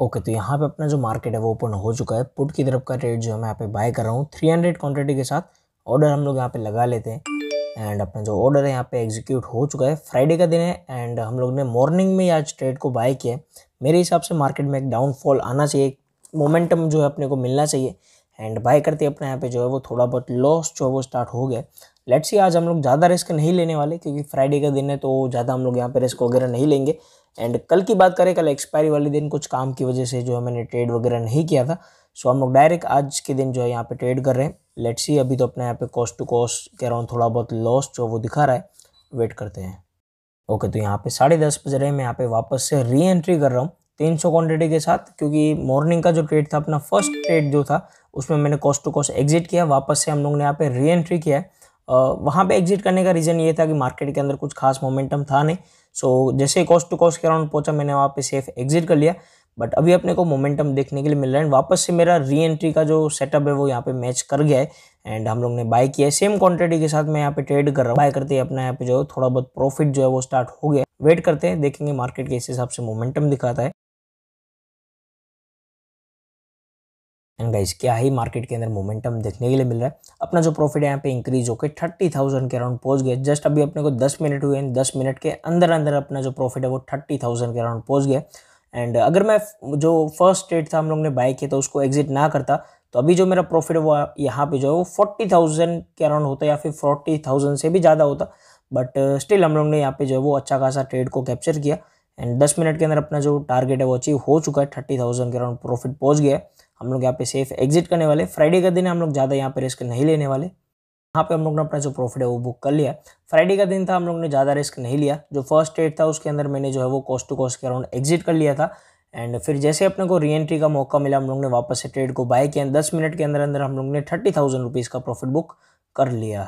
okay तो यहाँ पे अपना जो मार्केट है वो ओपन हो चुका है पुट की तरफ का रेट जो है मैं यहाँ पे बाय कर रहा हूँ थ्री हंड्रेड क्वान्टिटी के साथ ऑर्डर हम लोग यहाँ पे लगा लेते हैं एंड अपना जो ऑर्डर है यहाँ पे एग्जीक्यूट हो चुका है फ्राइडे का दिन है एंड हम लोग ने मॉर्निंग में आज ट्रेड को बाय किया है मेरे हिसाब से मार्केट में एक डाउनफॉल आना चाहिए मोमेंटम जो है अपने को मिलना चाहिए एंड बाय करते अपने यहाँ पे जो है वो थोड़ा बहुत लॉस जो है वो स्टार्ट हो गया लेट्स सी आज हम लोग ज़्यादा रिस्क नहीं लेने वाले क्योंकि फ्राइडे का दिन है तो ज़्यादा हम लोग यहाँ पे रिस्क वगैरह नहीं लेंगे एंड कल की बात करें कल एक्सपायरी वाले दिन कुछ काम की वजह से जो है मैंने ट्रेड वगैरह नहीं किया था सो हम लोग डायरेक्ट आज के दिन जो है यहाँ पर ट्रेड कर रहे हैं लेट्स सी अभी तो अपने यहाँ पे कॉस्ट टू कॉस्ट कह रहा हूँ थोड़ा बहुत लॉस जो वो दिखा रहा है वेट करते हैं ओके तो यहाँ पे साढ़े दस बज रहे हैं मैं यहाँ पे वापस से री एंट्री कर रहा हूँ 300 क्वांटिटी के साथ क्योंकि मॉर्निंग का जो ट्रेड था अपना फर्स्ट ट्रेड जो था उसमें मैंने कॉस्ट टू कॉस्ट एग्जिट किया वापस से हम लोग ने यहाँ पे री एंट्री किया है वहाँ पे एग्जिट करने का रीज़न ये था कि मार्केट के अंदर कुछ खास मोमेंटम था नहीं सो so, जैसे ही कॉस्ट टू कॉस्ट के अराउंड पहुँचा मैंने वहाँ पे सेफ एग्जिट कर लिया बट अभी अपने को मोमेंटम देखने के लिए मिल रहा है वापस से मेरा री एंट्री का जो सेटअप है वो यहाँ पे मैच कर गया है एंड हम लोग ने बाय किया है सेम क्वांटिटी के साथ मैं यहाँ पे ट्रेड कर रहा हूँ बाय करते ही अपना यहाँ पे जो थोड़ा बहुत प्रॉफिट जो है वो स्टार्ट हो गया वेट करते हैं देखेंगे मार्केट के इस हिसाब से मोमेंटम दिखाता है एंड गाइज क्या ही मार्केट के अंदर मोमेंटम देखने के लिए मिल रहा है अपना जो प्रॉफिट है यहाँ पे इंक्रीज होकर थर्टी थाउजेंड के अराउंड पहुंच गए जस्ट अभी अपने को दस मिनट हुए हैं दस मिनट के अंदर अंदर अपना जो प्रॉफिट है वो थर्टी थाउजेंड के अराउंड पहुंच गया एंड अगर मैं जो फर्स्ट ट्रेड था हम लोग ने बाय किया था उसको एग्जिट ना करता तो अभी जो मेरा प्रॉफिट है वो यहाँ पर जो है वो फोर्टी थाउजेंड के अराउंड होता या फिर फोर्टी थाउजेंड से भी ज़्यादा होता बट स्टिल uh, हम लोग ने यहाँ पे जो है वो अच्छा खासा ट्रेड को कैप्चर किया एंड दस मिनट के अंदर अपना जो टारगेट है वो अचीव हो चुका है थर्टी थाउजेंड के अराउंड प्रॉफिट पहुँच गया हम लोग यहाँ पे सेफ एग्जिट करने वाले फ्राइडे का दिन हम लोग ज़्यादा यहाँ पे रिस्क नहीं लेने वाले यहाँ पे हम लोग ने अपना जो प्रॉफिट है वो बुक कर लिया फ्राइडे का दिन था हम लोग ने ज़्यादा रिस्क नहीं लिया जो फर्स्ट ट्रेड था उसके अंदर मैंने जो है वो कॉस्ट टू कॉस्ट के अराउंड एग्जिट कर लिया था एंड फिर जैसे अपने को री एंट्री का मौका मिला हम लोग ने वापस से ट्रेड को बाय किया दस मिनट के अंदर अंदर हम लोग ने थर्टी थाउजेंड रुपीज़ का प्रॉफिट बुक कर लिया